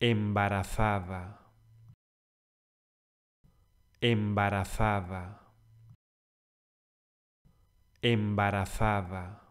embarazada, embarazada, embarazada.